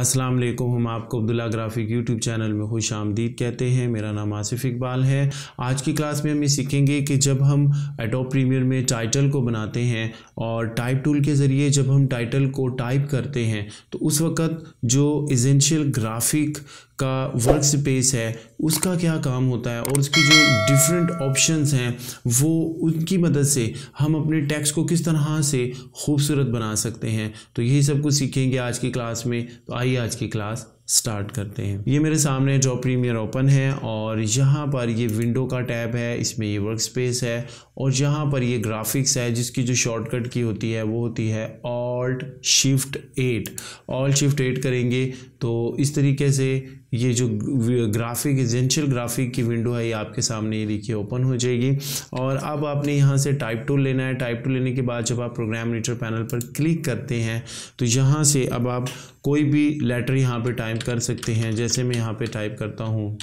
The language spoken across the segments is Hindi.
अस्सलाम वालेकुम हम आपको अब्दुल्ला ग्राफिक यूट्यूब चैनल में खुश आमदीद कहते हैं मेरा नाम आसिफ इकबाल है आज की क्लास में हम ये सीखेंगे कि जब हम एडोब प्रीमियर में टाइटल को बनाते हैं और टाइप टूल के ज़रिए जब हम टाइटल को टाइप करते हैं तो उस वक़्त जो इजेंशियल ग्राफिक का वर्क स्पेस है उसका क्या काम होता है और उसकी जो डिफरेंट ऑप्शंस हैं वो उनकी मदद से हम अपने टैक्स को किस तरह से खूबसूरत बना सकते हैं तो यही सब कुछ सीखेंगे आज की क्लास में तो आइए आज की क्लास स्टार्ट करते हैं ये मेरे सामने जॉब प्रीमियर ओपन है और यहाँ पर ये विंडो का टैब है इसमें ये वर्क स्पेस है और यहाँ पर ये ग्राफिक्स है जिसकी जो शॉर्टकट की होती है वो होती है alt shift eight alt shift eight करेंगे तो इस तरीके से ये जो ग्राफिक एजेंशियल ग्राफिक की विंडो है ये आपके सामने ये देखिए ओपन हो जाएगी और अब आपने यहाँ से टाइप टू लेना है टाइप टू लेने के बाद जब आप प्रोग्राम एडिटर पैनल पर क्लिक करते हैं तो यहाँ से अब आप कोई भी लेटर यहाँ पे टाइप कर सकते हैं जैसे मैं यहाँ पे टाइप करता हूँ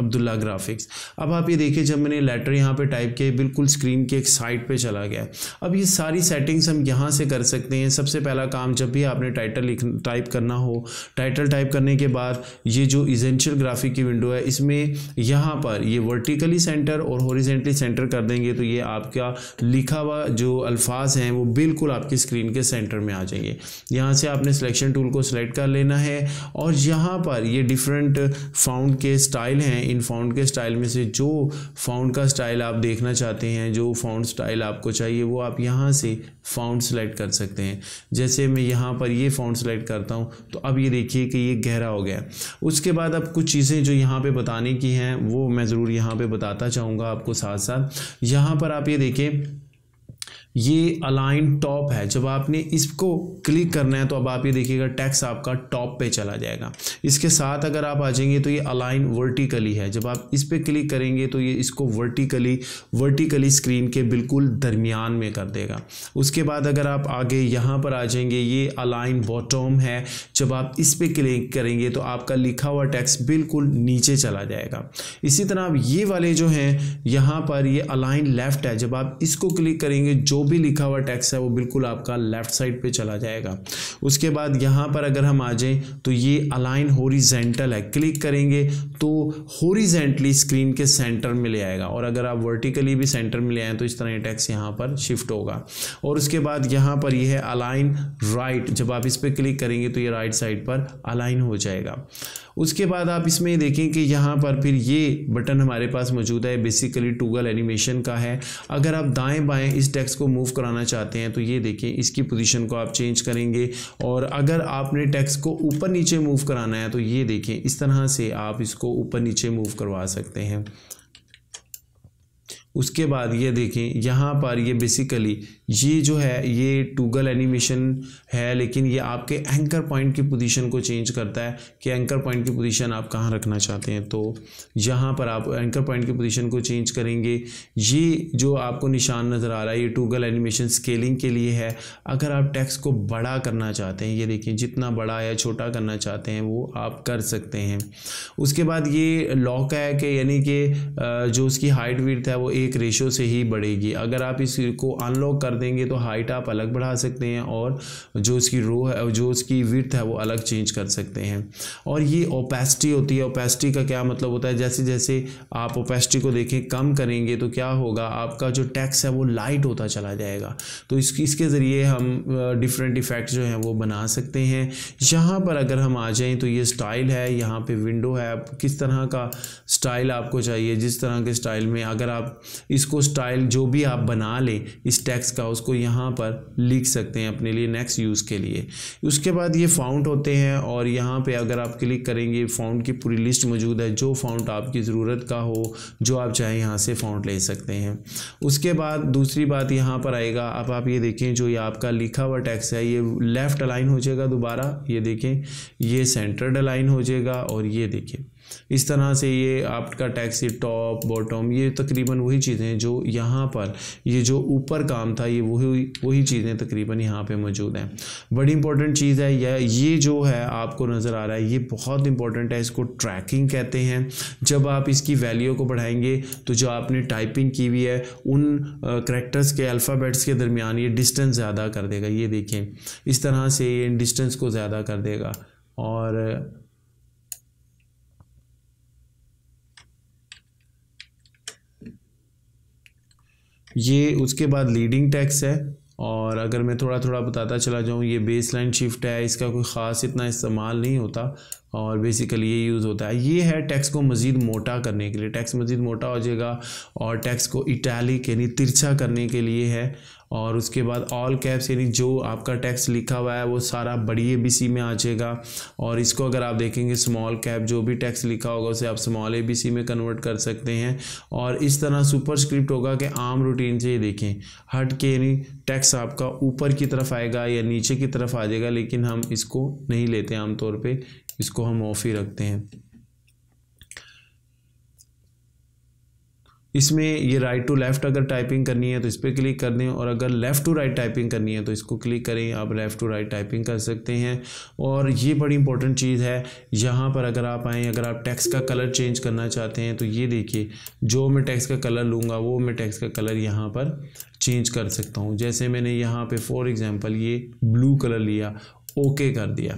अब्दुल्ला ग्राफिक्स अब आप ये देखिए जब मैंने लेटर यहाँ पे टाइप किया बिल्कुल स्क्रीन के एक साइड पे चला गया अब ये सारी सेटिंग्स हम यहाँ से कर सकते हैं सबसे पहला काम जब भी आपने टाइटल लिख टाइप करना हो टाइटल टाइप करने के बाद ये जो इजेंशियल ग्राफिक की विंडो है इसमें यहाँ पर ये वर्टिकली सेंटर और हॉरिजेंटली सेंटर कर देंगे तो ये आपका लिखा हुआ जो अल्फाज हैं वो बिल्कुल आपकी स्क्रीन के सेंटर में आ जाएंगे यहाँ से आपने सिलेक्शन टूल को सिलेक्ट कर लेना है और यहाँ पर ये डिफरेंट फाउंड के स्टाइल हैं इन फाउंड के स्टाइल में से जो फाउंड का स्टाइल आप देखना चाहते हैं जो फाउंड स्टाइल आपको चाहिए वो आप यहाँ से फाउंड सेलेक्ट कर सकते हैं जैसे मैं यहाँ पर ये फाउंड सेलेक्ट करता हूँ तो अब ये देखिए कि ये गहरा हो गया उसके बाद अब कुछ चीज़ें जो यहाँ पे बताने की हैं वो मैं ज़रूर यहाँ पे बताता चाहूँगा आपको साथ साथ यहाँ पर आप ये देखिए ये अलाइन टॉप है जब आपने इसको क्लिक करना है तो अब आप ये देखिएगा टैक्स आपका टॉप पे चला जाएगा इसके साथ अगर आप आ जाएंगे तो ये अलाइन वर्टिकली है जब आप इस पर क्लिक करेंगे तो ये इसको वर्टिकली वर्टिकली स्क्रीन के बिल्कुल दरमियान में कर देगा उसके बाद अगर आप आगे यहाँ पर आ जाएंगे ये अलाइन बॉटम है जब आप इस पर क्लिक करेंगे तो आपका लिखा हुआ टैक्स बिल्कुल नीचे चला जाएगा इसी तरह आप ये वाले जो हैं यहाँ पर ये अलाइन लेफ़्ट है जब आप इसको क्लिक करेंगे जो भी लिखा हुआ टैक्स है वो बिल्कुल आपका लेफ्ट साइड पे चला जाएगा उसके बाद यहाँ पर अगर हम आ जाएँ तो ये अलाइन होरिजेंटल है क्लिक करेंगे तो होरिजेंटली स्क्रीन के सेंटर में ले आएगा और अगर आप वर्टिकली भी सेंटर में ले आएँ तो इस तरह ये टैक्स यहाँ पर शिफ्ट होगा और उसके बाद यहाँ पर यह है अलाइन राइट जब आप इस पर क्लिक करेंगे तो ये राइट साइड पर अलाइन हो जाएगा उसके बाद आप इसमें देखें कि यहाँ पर फिर ये बटन हमारे पास मौजूद है बेसिकली टूगल एनिमेशन का है अगर आप दाएं बाएं इस टेक्स्ट को मूव कराना चाहते हैं तो ये देखें इसकी पोजीशन को आप चेंज करेंगे और अगर आपने टैक्स को ऊपर नीचे मूव कराना है तो ये देखें इस तरह से आप इसको ऊपर नीचे मूव करवा सकते हैं उसके बाद ये देखें यहाँ पर ये बेसिकली ये जो है ये टूगल एनिमेशन है लेकिन ये आपके एंकर पॉइंट की पोजीशन को चेंज करता है कि एंकर पॉइंट की पोजीशन आप कहाँ रखना चाहते हैं तो यहाँ पर आप एंकर पॉइंट की पोजीशन को चेंज करेंगे ये जो आपको निशान नज़र आ रहा है ये टूगल एनिमेशन स्केलिंग के लिए है अगर आप टैक्स को बड़ा करना चाहते हैं ये देखिए जितना बड़ा या छोटा करना चाहते हैं वो आप कर सकते हैं उसके बाद ये लॉक है कि यानी कि जो उसकी हाइट वीट है वो एक रेशो से ही बढ़ेगी अगर आप इसको अनलॉक कर देंगे तो हाइट आप अलग बढ़ा सकते हैं और जो इसकी रो है जो इसकी विथ है वो अलग चेंज कर सकते हैं और ये ओपेसिटी होती है ओपेसिटी का क्या मतलब होता है जैसे जैसे आप ओपेसिटी को देखें कम करेंगे तो क्या होगा आपका जो टैक्स है वो लाइट होता चला जाएगा तो इस, इसके ज़रिए हम डिफरेंट इफ़ेक्ट जो हैं वो बना सकते हैं यहाँ पर अगर हम आ जाएँ तो ये स्टाइल है यहाँ पर विंडो है किस तरह का स्टाइल आपको चाहिए जिस तरह के स्टाइल में अगर आप इसको स्टाइल जो भी आप बना लें इस टैक्स का उसको यहाँ पर लिख सकते हैं अपने लिए नेक्स्ट यूज़ के लिए उसके बाद ये फाउंट होते हैं और यहाँ पे अगर आप क्लिक करेंगे फाउंट की पूरी लिस्ट मौजूद है जो फाउंट आपकी ज़रूरत का हो जो आप चाहें यहाँ से फाउंट ले सकते हैं उसके बाद दूसरी बात यहाँ पर आएगा अब आप ये देखें जो ये आपका लिखा हुआ टैक्स है ये लेफ़्ट अलाइन हो जाएगा दोबारा ये देखें ये सेंटर्ड अलाइन हो जाएगा और ये देखें इस तरह से ये आपका टैक्सी टॉप बॉटम ये तकरीबन वही चीज़ें जो यहाँ पर ये जो ऊपर काम था ये वही वही चीज़ें तकरीबन यहाँ पे मौजूद हैं बड़ी इंपॉर्टेंट चीज़ है यह ये जो है आपको नज़र आ रहा है ये बहुत इंपॉर्टेंट है इसको ट्रैकिंग कहते हैं जब आप इसकी वैल्यू को बढ़ाएंगे तो जो आपने टाइपिंग की हुई है उन करेक्टर्स के अल्फ़ाबेट्स के दरमियान ये डिस्टेंस ज़्यादा कर देगा ये देखें इस तरह से ये डिस्टेंस को ज़्यादा कर देगा और ये उसके बाद लीडिंग टैक्स है और अगर मैं थोड़ा थोड़ा बताता चला जाऊँ ये बेस लाइन शिफ्ट है इसका कोई ख़ास इतना इस्तेमाल नहीं होता और बेसिकली ये यूज़ होता है ये है टैक्स को मज़ीद मोटा करने के लिए टैक्स मज़ीद मोटा हो जाएगा और टैक्स को इटैलिक यानी तिरछा करने के लिए है और उसके बाद ऑल कैप्स यानी जो आपका टैक्स लिखा हुआ है वो सारा बड़ी ए बी सी में आ जाएगा और इसको अगर आप देखेंगे स्मॉल कैप जो भी टैक्स लिखा होगा उसे आप स्मॉल ए बी सी में कन्वर्ट कर सकते हैं और इस तरह सुपर स्क्रिप्ट होगा कि आम रूटीन से ये देखें हट के यानी टैक्स आपका ऊपर की तरफ आएगा या नीचे की तरफ आ जाएगा लेकिन हम इसको नहीं लेते आमतौर पर इसको हम ऑफ ही रखते हैं इसमें ये राइट टू लेफ़्ट अगर टाइपिंग करनी है तो इस पर क्लिक कर दें और अगर लेफ़्ट टू राइट टाइपिंग करनी है तो इसको क्लिक करें आप लेफ़्ट टू राइट टाइपिंग कर सकते हैं और ये बड़ी इंपॉर्टेंट चीज़ है यहाँ पर अगर आप आएँ अगर आप टैक्स का कलर चेंज करना चाहते हैं तो ये देखिए जो मैं टैक्स का कलर लूँगा वो मैं टैक्स का कलर यहाँ पर चेंज कर सकता हूँ जैसे मैंने यहाँ पे फॉर एग्ज़ाम्पल ये ब्लू कलर लिया ओके okay कर दिया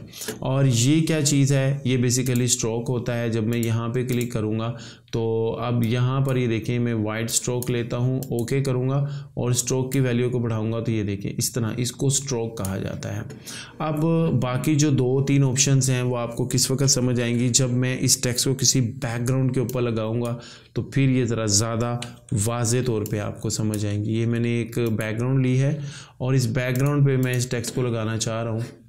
और ये क्या चीज़ है ये बेसिकली स्ट्रोक होता है जब मैं यहाँ पे क्लिक करूँगा तो अब यहाँ पर ये देखिए मैं वाइट स्ट्रोक लेता हूँ ओके okay करूँगा और स्ट्रोक की वैल्यू को बढ़ाऊँगा तो ये देखिए इस तरह इसको स्ट्रोक कहा जाता है अब बाकी जो दो तीन ऑप्शंस हैं वो आपको किस वक्त समझ आएंगी जब मैं इस टैक्स को किसी बैकग्राउंड के ऊपर लगाऊँगा तो फिर ये ज़रा ज़्यादा वाज तौर पर आपको समझ आएंगी ये मैंने एक बैकग्राउंड ली है और इस बैकग्राउंड पर मैं इस टैक्स को लगाना चाह रहा हूँ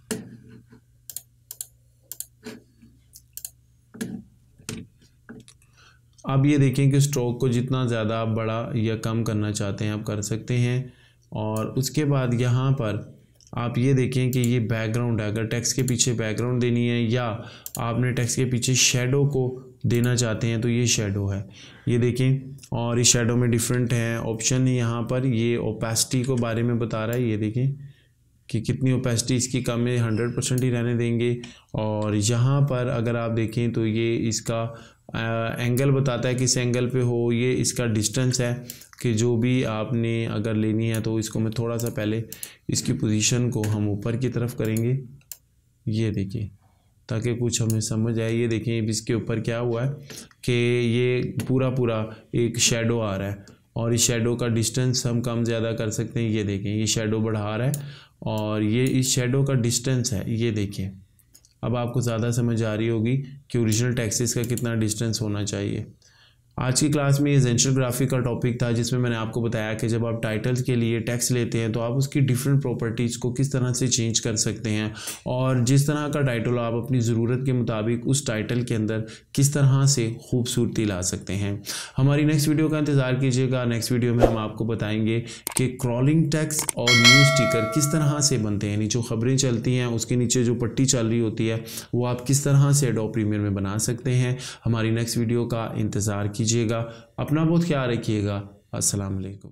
आप ये देखें कि स्ट्रोक को जितना ज़्यादा आप बड़ा या कम करना चाहते हैं आप कर सकते हैं और उसके बाद यहाँ पर आप ये देखें कि ये बैकग्राउंड है अगर टेक्स्ट के पीछे बैकग्राउंड देनी है या आपने टेक्स्ट के पीछे शेडो को देना चाहते हैं तो ये शेडो है ये देखें और इस शेडो में डिफरेंट है ऑप्शन है यहाँ पर ये ओपेसिटी को बारे में बता रहा है ये देखें कि कितनी ओपेसिटी इसकी कम है हंड्रेड परसेंट ही रहने देंगे और यहाँ पर अगर आप देखें तो ये इसका एंगल बताता है किस एंगल पे हो ये इसका डिस्टेंस है कि जो भी आपने अगर लेनी है तो इसको मैं थोड़ा सा पहले इसकी पोजीशन को हम ऊपर की तरफ करेंगे ये देखिए ताकि कुछ हमें समझ आए ये देखें अब इसके ऊपर क्या हुआ है कि ये पूरा पूरा एक शेडो आ रहा है और इस शेडो का डिस्टेंस हम कम ज़्यादा कर सकते हैं ये देखें ये शेडो बढ़ा रहा है और ये इस शेडो का डिस्टेंस है ये देखें अब आपको ज़्यादा समझ आ रही होगी कि ओरिजिनल टैक्सीज़ का कितना डिस्टेंस होना चाहिए आज की क्लास में एजेंशियल ग्राफिक का टॉपिक था जिसमें मैंने आपको बताया कि जब आप टाइटल के लिए टैक्स लेते हैं तो आप उसकी डिफरेंट प्रॉपर्टीज़ को किस तरह से चेंज कर सकते हैं और जिस तरह का टाइटल आप अपनी ज़रूरत के मुताबिक उस टाइटल के अंदर किस तरह से खूबसूरती ला सकते हैं हमारी नेक्स्ट वीडियो का इंतज़ार कीजिएगा नेक्स्ट वीडियो में हम आपको बताएंगे कि क्रॉलिंग टैक्स और न्यूज़ स्टिकर किस तरह से बनते हैं नीचे खबरें चलती हैं उसके नीचे जो पट्टी चल रही होती है वो आप किस तरह से एडो प्रीमियर में बना सकते हैं हमारी नेक्स्ट वीडियो का इंतज़ार कीजिए कीजिएगा अपना बहुत ख्याल रखिएगा असलकम